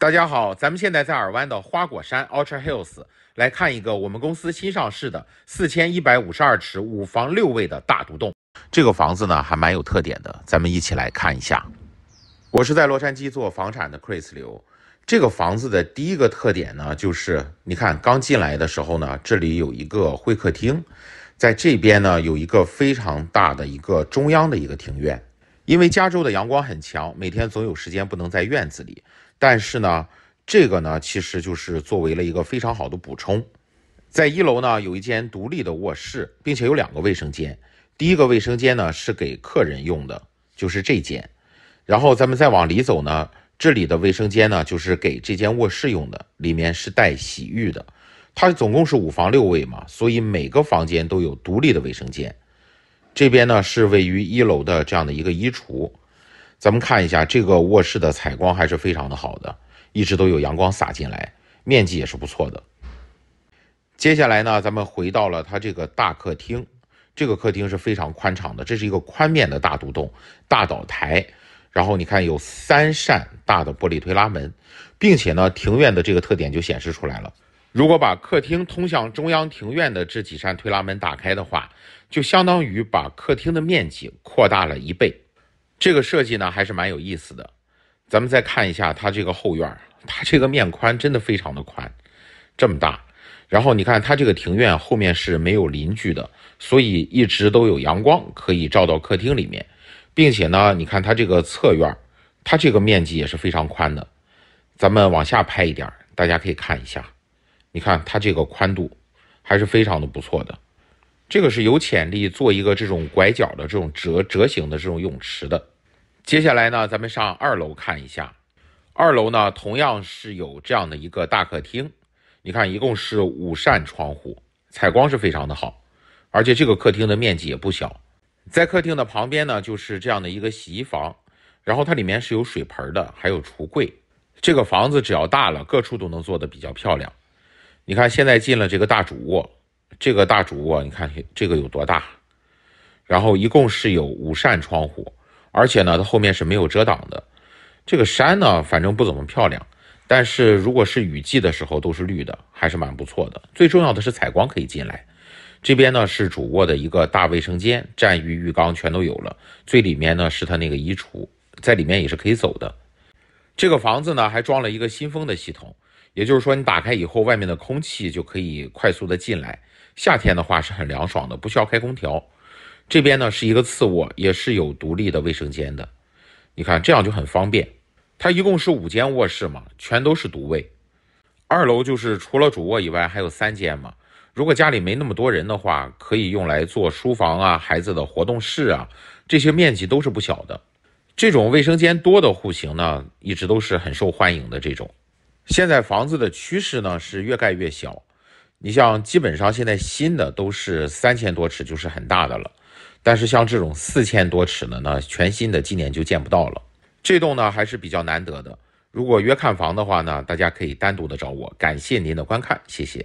大家好，咱们现在在尔湾的花果山 Ultra Hills 来看一个我们公司新上市的四千一百五十二尺五房六卫的大独栋。这个房子呢还蛮有特点的，咱们一起来看一下。我是在洛杉矶做房产的 Chris 刘。这个房子的第一个特点呢，就是你看刚进来的时候呢，这里有一个会客厅，在这边呢有一个非常大的一个中央的一个庭院。因为加州的阳光很强，每天总有时间不能在院子里。但是呢，这个呢，其实就是作为了一个非常好的补充。在一楼呢，有一间独立的卧室，并且有两个卫生间。第一个卫生间呢是给客人用的，就是这间。然后咱们再往里走呢，这里的卫生间呢就是给这间卧室用的，里面是带洗浴的。它总共是五房六卫嘛，所以每个房间都有独立的卫生间。这边呢是位于一楼的这样的一个衣橱，咱们看一下这个卧室的采光还是非常的好的，一直都有阳光洒进来，面积也是不错的。接下来呢，咱们回到了它这个大客厅，这个客厅是非常宽敞的，这是一个宽面的大独栋大岛台，然后你看有三扇大的玻璃推拉门，并且呢庭院的这个特点就显示出来了。如果把客厅通向中央庭院的这几扇推拉门打开的话，就相当于把客厅的面积扩大了一倍。这个设计呢还是蛮有意思的。咱们再看一下它这个后院，它这个面宽真的非常的宽，这么大。然后你看它这个庭院后面是没有邻居的，所以一直都有阳光可以照到客厅里面，并且呢，你看它这个侧院，它这个面积也是非常宽的。咱们往下拍一点，大家可以看一下。你看它这个宽度还是非常的不错的，这个是有潜力做一个这种拐角的这种折折形的这种泳池的。接下来呢，咱们上二楼看一下。二楼呢，同样是有这样的一个大客厅。你看，一共是五扇窗户，采光是非常的好，而且这个客厅的面积也不小。在客厅的旁边呢，就是这样的一个洗衣房，然后它里面是有水盆的，还有橱柜。这个房子只要大了，各处都能做的比较漂亮。你看，现在进了这个大主卧，这个大主卧，你看这个有多大？然后一共是有五扇窗户，而且呢，它后面是没有遮挡的。这个山呢，反正不怎么漂亮，但是如果是雨季的时候都是绿的，还是蛮不错的。最重要的是采光可以进来。这边呢是主卧的一个大卫生间，站浴、浴缸全都有了。最里面呢是他那个衣橱，在里面也是可以走的。这个房子呢还装了一个新风的系统。也就是说，你打开以后，外面的空气就可以快速的进来。夏天的话是很凉爽的，不需要开空调。这边呢是一个次卧，也是有独立的卫生间的。你看，这样就很方便。它一共是五间卧室嘛，全都是独卫。二楼就是除了主卧以外，还有三间嘛。如果家里没那么多人的话，可以用来做书房啊、孩子的活动室啊，这些面积都是不小的。这种卫生间多的户型呢，一直都是很受欢迎的这种。现在房子的趋势呢是越盖越小，你像基本上现在新的都是三千多尺就是很大的了，但是像这种四千多尺的呢全新的今年就见不到了，这栋呢还是比较难得的，如果约看房的话呢，大家可以单独的找我，感谢您的观看，谢谢。